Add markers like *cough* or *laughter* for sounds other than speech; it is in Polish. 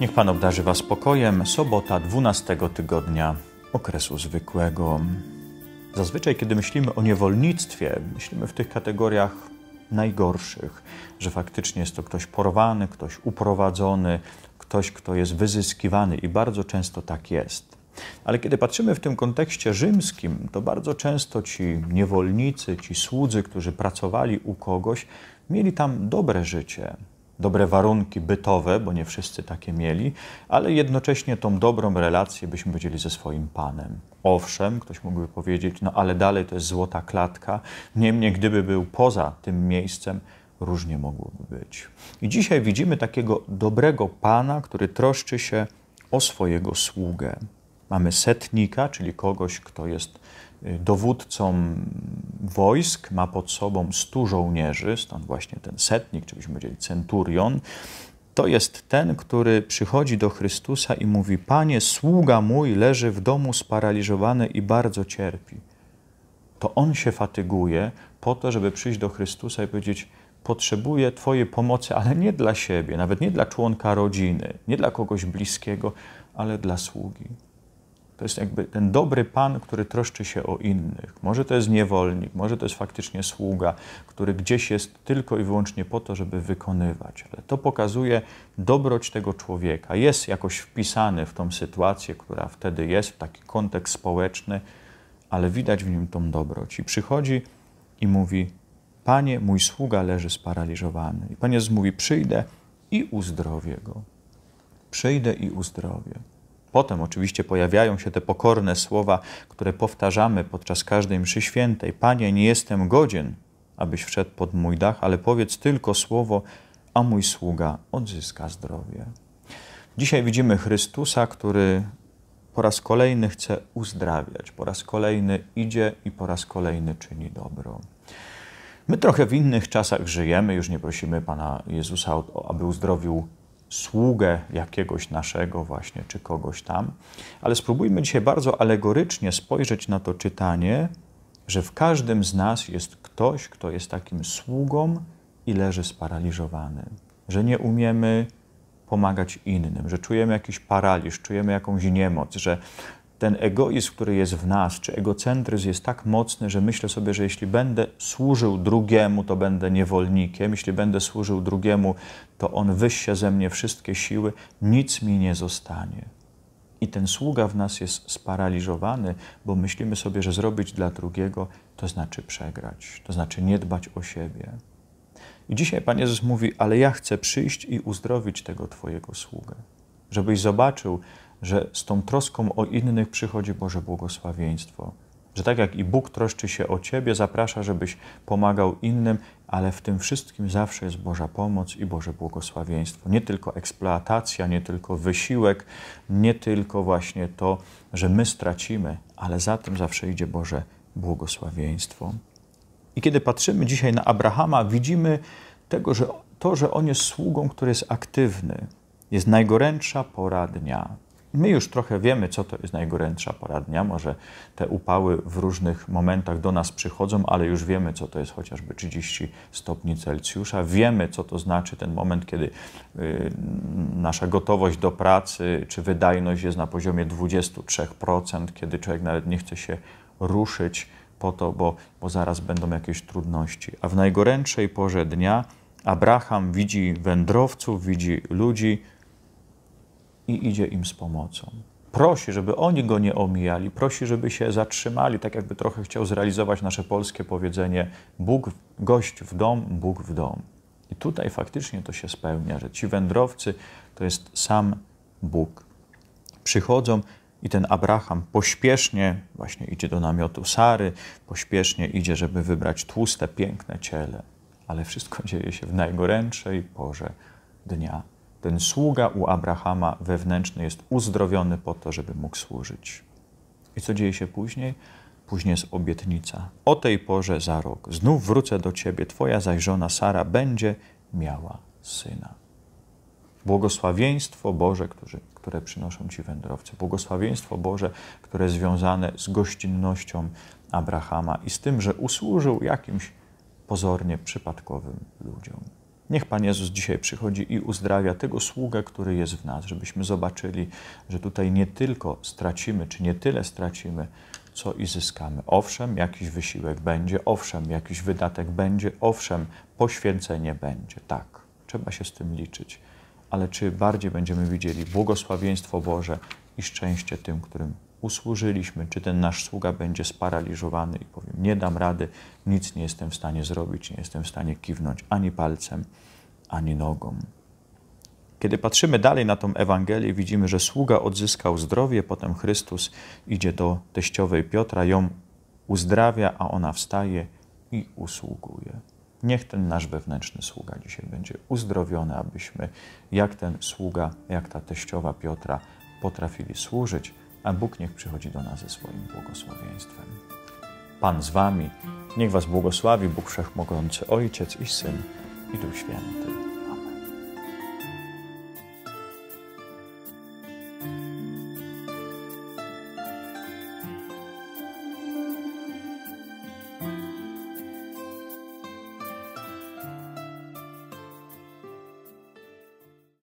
Niech Pan obdarzy Was spokojem. Sobota 12 tygodnia okresu zwykłego. Zazwyczaj, kiedy myślimy o niewolnictwie, myślimy w tych kategoriach najgorszych, że faktycznie jest to ktoś porwany, ktoś uprowadzony, ktoś, kto jest wyzyskiwany i bardzo często tak jest. Ale kiedy patrzymy w tym kontekście rzymskim, to bardzo często ci niewolnicy, ci słudzy, którzy pracowali u kogoś, mieli tam dobre życie, dobre warunki bytowe, bo nie wszyscy takie mieli, ale jednocześnie tą dobrą relację byśmy wiedzieli ze swoim Panem. Owszem, ktoś mógłby powiedzieć, no ale dalej to jest złota klatka. Niemniej, gdyby był poza tym miejscem, różnie mogłoby być. I dzisiaj widzimy takiego dobrego Pana, który troszczy się o swojego sługę. Mamy setnika, czyli kogoś, kto jest y, dowódcą wojsk, ma pod sobą stu żołnierzy, stąd właśnie ten setnik, czy byśmy powiedzieli centurion. To jest ten, który przychodzi do Chrystusa i mówi: Panie, sługa mój leży w domu sparaliżowany i bardzo cierpi. To on się fatyguje po to, żeby przyjść do Chrystusa i powiedzieć: Potrzebuję Twojej pomocy, ale nie dla siebie, nawet nie dla członka rodziny, nie dla kogoś bliskiego, ale dla sługi. To jest jakby ten dobry pan, który troszczy się o innych. Może to jest niewolnik, może to jest faktycznie sługa, który gdzieś jest tylko i wyłącznie po to, żeby wykonywać. Ale to pokazuje dobroć tego człowieka. Jest jakoś wpisany w tą sytuację, która wtedy jest, w taki kontekst społeczny, ale widać w nim tą dobroć. I przychodzi i mówi: Panie, mój sługa leży sparaliżowany. I Pan Jezus mówi: Przyjdę i uzdrowię go. Przyjdę i uzdrowię. Potem oczywiście pojawiają się te pokorne słowa, które powtarzamy podczas każdej mszy świętej. Panie, nie jestem godzien, abyś wszedł pod mój dach, ale powiedz tylko słowo, a mój sługa odzyska zdrowie. Dzisiaj widzimy Chrystusa, który po raz kolejny chce uzdrawiać, po raz kolejny idzie i po raz kolejny czyni dobro. My trochę w innych czasach żyjemy, już nie prosimy Pana Jezusa, aby uzdrowił sługę jakiegoś naszego właśnie, czy kogoś tam. Ale spróbujmy dzisiaj bardzo alegorycznie spojrzeć na to czytanie, że w każdym z nas jest ktoś, kto jest takim sługą i leży sparaliżowany. Że nie umiemy pomagać innym, że czujemy jakiś paraliż, czujemy jakąś niemoc, że ten egoizm, który jest w nas, czy egocentryzm jest tak mocny, że myślę sobie, że jeśli będę służył drugiemu, to będę niewolnikiem, jeśli będę służył drugiemu, to on wyścia ze mnie wszystkie siły, nic mi nie zostanie. I ten sługa w nas jest sparaliżowany, bo myślimy sobie, że zrobić dla drugiego to znaczy przegrać, to znaczy nie dbać o siebie. I dzisiaj Pan Jezus mówi: Ale ja chcę przyjść i uzdrowić tego Twojego sługę, żebyś zobaczył, że z tą troską o innych przychodzi Boże błogosławieństwo. Że tak jak i Bóg troszczy się o Ciebie, zaprasza, żebyś pomagał innym, ale w tym wszystkim zawsze jest Boża pomoc i Boże błogosławieństwo. Nie tylko eksploatacja, nie tylko wysiłek, nie tylko właśnie to, że my stracimy, ale za tym zawsze idzie Boże błogosławieństwo. I kiedy patrzymy dzisiaj na Abrahama, widzimy tego, że to, że on jest sługą, który jest aktywny, jest najgorętsza pora dnia. My już trochę wiemy, co to jest najgorętsza pora dnia. Może te upały w różnych momentach do nas przychodzą, ale już wiemy, co to jest chociażby 30 stopni Celsjusza. Wiemy, co to znaczy ten moment, kiedy y, nasza gotowość do pracy czy wydajność jest na poziomie 23%, kiedy człowiek nawet nie chce się ruszyć po to, bo, bo zaraz będą jakieś trudności. A w najgorętszej porze dnia Abraham widzi wędrowców, widzi ludzi, i idzie im z pomocą. Prosi, żeby oni go nie omijali, prosi, żeby się zatrzymali, tak jakby trochę chciał zrealizować nasze polskie powiedzenie: Bóg, gość w dom, Bóg w dom. I tutaj faktycznie to się spełnia, że ci wędrowcy to jest sam Bóg. Przychodzą i ten Abraham pośpiesznie właśnie idzie do namiotu Sary, pośpiesznie idzie, żeby wybrać tłuste, piękne ciele, ale wszystko *laughs* dzieje się w najgorętszej porze dnia ten sługa u Abrahama wewnętrzny jest uzdrowiony po to, żeby mógł służyć. I co dzieje się później? Później jest obietnica. O tej porze za rok znów wrócę do ciebie, twoja zaś żona Sara będzie miała syna. Błogosławieństwo Boże, które przynoszą ci wędrowcy, błogosławieństwo Boże, które związane z gościnnością Abrahama i z tym, że usłużył jakimś pozornie przypadkowym ludziom. Niech Pan Jezus dzisiaj przychodzi i uzdrawia tego sługę, który jest w nas, żebyśmy zobaczyli, że tutaj nie tylko stracimy, czy nie tyle stracimy, co i zyskamy. Owszem, jakiś wysiłek będzie, owszem, jakiś wydatek będzie, owszem, poświęcenie będzie. Tak, trzeba się z tym liczyć. Ale czy bardziej będziemy widzieli błogosławieństwo Boże i szczęście tym, którym usłużyliśmy, czy ten nasz sługa będzie sparaliżowany i powiem: Nie dam rady, nic nie jestem w stanie zrobić, nie jestem w stanie kiwnąć ani palcem, ani nogą. Kiedy patrzymy dalej na tą Ewangelię, widzimy, że sługa odzyskał zdrowie, potem Chrystus idzie do teściowej Piotra, ją uzdrawia, a ona wstaje i usługuje. Niech ten nasz wewnętrzny sługa dzisiaj będzie uzdrowiony, abyśmy jak ten sługa, jak ta teściowa Piotra potrafili służyć a Bóg niech przychodzi do nas ze swoim błogosławieństwem. Pan z wami, niech was błogosławi Bóg Wszechmogący, Ojciec i Syn i Duch Święty.